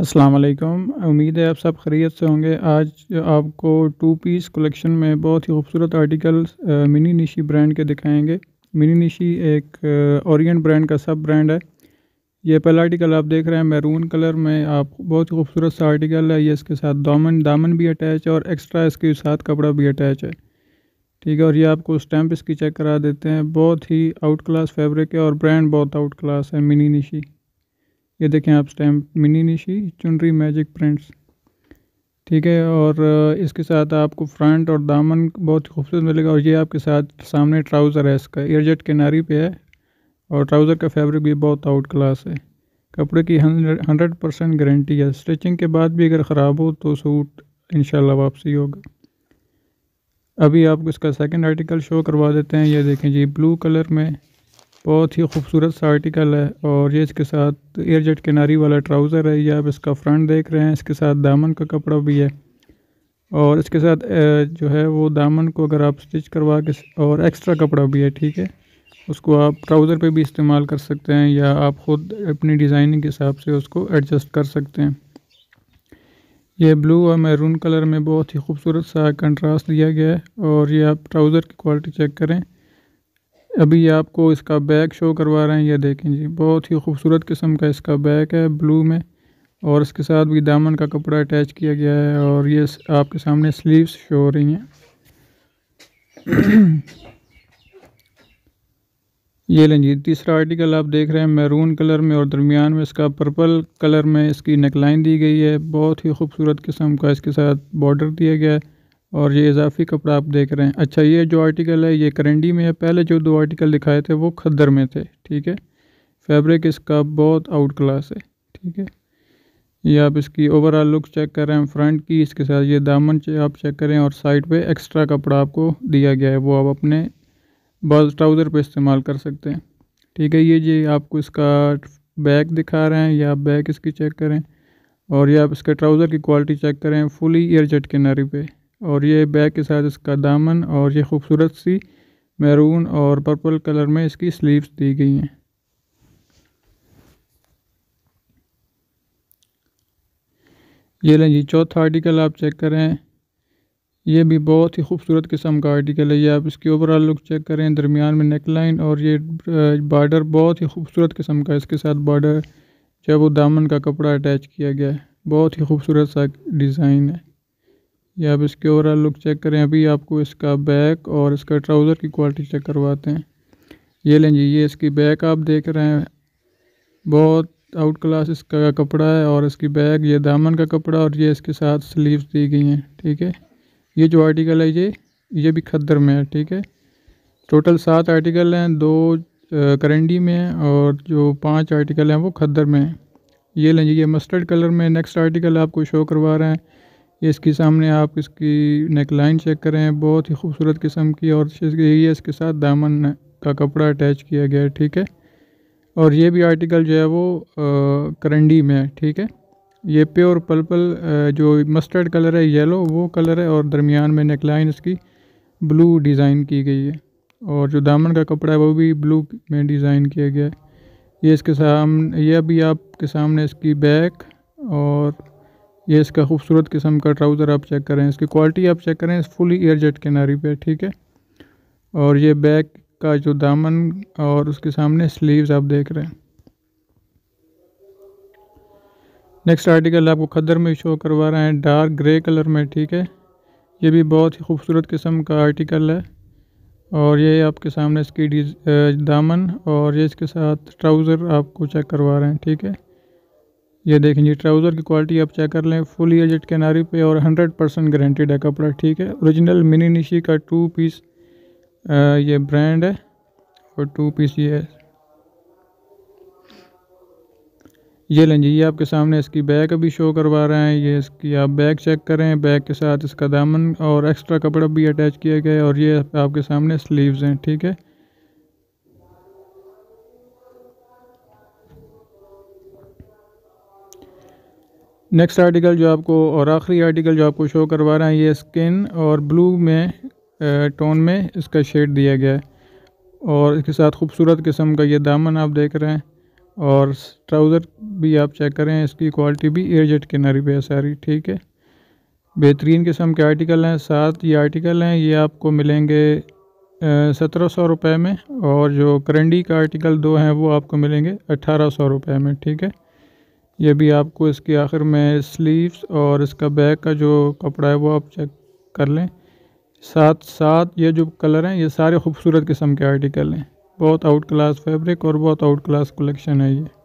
अस्सलाम वालेकुम उम्मीद है आप सब खरीत से होंगे आज आपको टू पीस कलेक्शन में बहुत ही खूबसूरत आर्टिकल्स मिनी निशी ब्रांड के दिखाएंगे मिनी निशी एक ओरिएंट ब्रांड का सब ब्रांड है ये पहला आर्टिकल आप देख रहे हैं मैरून कलर में आप बहुत ही खूबसूरत सा आर्टिकल है ये इसके साथ दामन दामन भी अटैच है और एक्स्ट्रा इसके साथ कपड़ा भी अटैच है ठीक है और ये आपको स्टैम्प इसकी चेक करा देते हैं बहुत ही आउट क्लास फैब्रिक है और ब्रांड बहुत आउट क्लास है मिनी निशी ये देखें आप स्टैम्प मिनी निशी चुनरी मैजिक प्रिंट्स ठीक है और इसके साथ आपको फ्रंट और दामन बहुत खूबसूरत मिलेगा और ये आपके साथ सामने ट्राउज़र है इसका एयरजेट किनारी पे है और ट्राउज़र का फैब्रिक भी बहुत आउट क्लास है कपड़े की हंड्रेड परसेंट गारंटी है स्टिचिंग के बाद भी अगर ख़राब हो तो सूट इन वापसी होगा अभी आपको इसका सेकेंड आर्टिकल शो करवा देते हैं ये देखें जी ब्लू कलर में बहुत ही खूबसूरत सा आर्टिकल है और ये इसके साथ एयर जेट किनारी वाला ट्राउज़र है ये आप इसका फ्रंट देख रहे हैं इसके साथ दामन का कपड़ा भी है और इसके साथ जो है वो दामन को अगर आप स्टिच करवा के और एक्स्ट्रा कपड़ा भी है ठीक है उसको आप ट्राउज़र पे भी इस्तेमाल कर सकते हैं या आप ख़ुद अपनी डिज़ाइनिंग के हिसाब से उसको एडजस्ट कर सकते हैं यह ब्लू और मैरून कलर में बहुत ही खूबसूरत सा कंट्रास्ट दिया गया है और ये आप ट्राउज़र की क्वालिटी चेक करें अभी आपको इसका बैग शो करवा रहे हैं ये देखें जी बहुत ही खूबसूरत किस्म का इसका बैग है ब्लू में और इसके साथ भी दामन का कपड़ा अटैच किया गया है और ये आपके सामने स्लीव्स शो हो रही हैं ये लें जी तीसरा आर्टिकल आप देख रहे हैं मैरून कलर में और दरमियान में इसका पर्पल कलर में इसकी नेकलाइन दी गई है बहुत ही खूबसूरत किस्म का इसके साथ बॉर्डर दिया गया है और ये इजाफी कपड़ा आप देख रहे हैं अच्छा ये जो आर्टिकल है ये करंडी में है पहले जो दो आर्टिकल दिखाए थे वो खद्दर में थे ठीक है फैब्रिक इसका बहुत आउट क्लास है ठीक है ये आप इसकी ओवरऑल लुक चेक कर रहे हैं फ्रंट की इसके साथ ये दामन चे आप चेक करें और साइड पे एक्स्ट्रा कपड़ा आपको दिया गया है वो आप अपने बाज ट्राउज़र पे इस्तेमाल कर सकते हैं ठीक है ये जी आपको इसका बैक दिखा रहे हैं या बैक इसकी चेक करें और ये आप इसके ट्राउज़र की क्वालिटी चेक करें फुली ईयर के नारी पे और ये बैक के साथ इसका दामन और ये खूबसूरत सी मैरून और पर्पल कलर में इसकी स्लीव्स दी गई हैं ये लें जी चौथा आर्टिकल आप चेक करें ये भी बहुत ही खूबसूरत किस्म का आर्टिकल है ये आप इसकी ओवरऑल लुक चेक करें दरमियान में नेक लाइन और ये बॉर्डर बहुत ही खूबसूरत किस्म का इसके साथ बॉर्डर जब वो दामन का कपड़ा अटैच किया गया है बहुत ही खूबसूरत सा डिज़ाइन है ये आप इसके ओवरऑल लुक चेक करें अभी आपको इसका बैक और इसका ट्राउज़र की क्वालिटी चेक करवाते हैं ये लें जी ये इसकी बैक आप देख रहे हैं बहुत आउट क्लास इसका कपड़ा है और इसकी बैग ये दामन का कपड़ा और ये इसके साथ स्लीव्स दी गई हैं ठीक है ये जो आर्टिकल है ये ये भी खद्दर में है ठीक है टोटल सात आर्टिकल हैं दो करंडी में हैं और जो पांच आर्टिकल हैं वो खद्दर में हैं ये लें ये मस्टर्ड कलर में नेक्स्ट आर्टिकल आपको शो करवा रहे हैं इसके सामने आप इसकी नेकलाइन चेक करें बहुत ही खूबसूरत किस्म की और यही है इसके साथ दामन का कपड़ा अटैच किया गया है ठीक है और ये भी आर्टिकल जो है वो करंडी में है ठीक है ये प्योर पलपल जो मस्टर्ड कलर है येलो वो कलर है और दरमियान में लाइन इसकी ब्लू डिज़ाइन की गई है और जो दामन का कपड़ा है वो भी ब्लू में डिज़ाइन किया गया है ये इसके सामने ये अभी आपके सामने इसकी बैक और ये इसका खूबसूरत किस्म का ट्राउज़र आप चेक करें इसकी क्वालिटी आप चेक करें फुली के किनारी पे ठीक है और ये बैक का जो दामन और उसके सामने स्लीव्स आप देख रहे हैं नेक्स्ट आर्टिकल आपको खदर में शो करवा रहे हैं डार्क ग्रे कलर में ठीक है ये भी बहुत ही खूबसूरत किस्म का आर्टिकल है और ये आपके सामने इसकी दामन और ये इसके साथ ट्राउज़र आपको चेक करवा रहे हैं ठीक है ये देखें जी ट्राउज़र की क्वालिटी आप चेक कर लें फुल एजेड किनारी पे और 100 परसेंट गारंटेड है कपड़ा ठीक है ओरिजिनल मिनी निशी का टू पीस आ, ये ब्रांड है और टू पीस ये है ये लें जी ये आपके सामने इसकी बैग अभी शो करवा रहे हैं ये इसकी आप बैग चेक करें बैग के साथ इसका दामन और एक्स्ट्रा कपड़ा भी अटैच किया गया है और ये आपके सामने स्लीव्स हैं ठीक है नेक्स्ट आर्टिकल जो आपको और आखिरी आर्टिकल जो आपको शो करवा रहे हैं ये स्किन और ब्लू में टोन में इसका शेड दिया गया है और इसके साथ खूबसूरत किस्म का ये दामन आप देख रहे हैं और ट्राउज़र भी आप चेक करें इसकी क्वालिटी भी एयरजेट किनारी पे है सारी ठीक है बेहतरीन किस्म के आर्टिकल हैं सात ये आर्टिकल हैं ये आपको मिलेंगे सत्रह सौ रुपये में और जो करंडी का आर्टिकल दो हैं वो आपको मिलेंगे अट्ठारह सौ रुपये में ठीक है ये भी आपको इसके आखिर में स्लीव्स और इसका बैक का जो कपड़ा है वो आप चेक कर लें साथ साथ ये जो कलर हैं ये सारे खूबसूरत किस्म के आर्टिकल हैं बहुत आउट क्लास फैब्रिक और बहुत आउट क्लास कलेक्शन है ये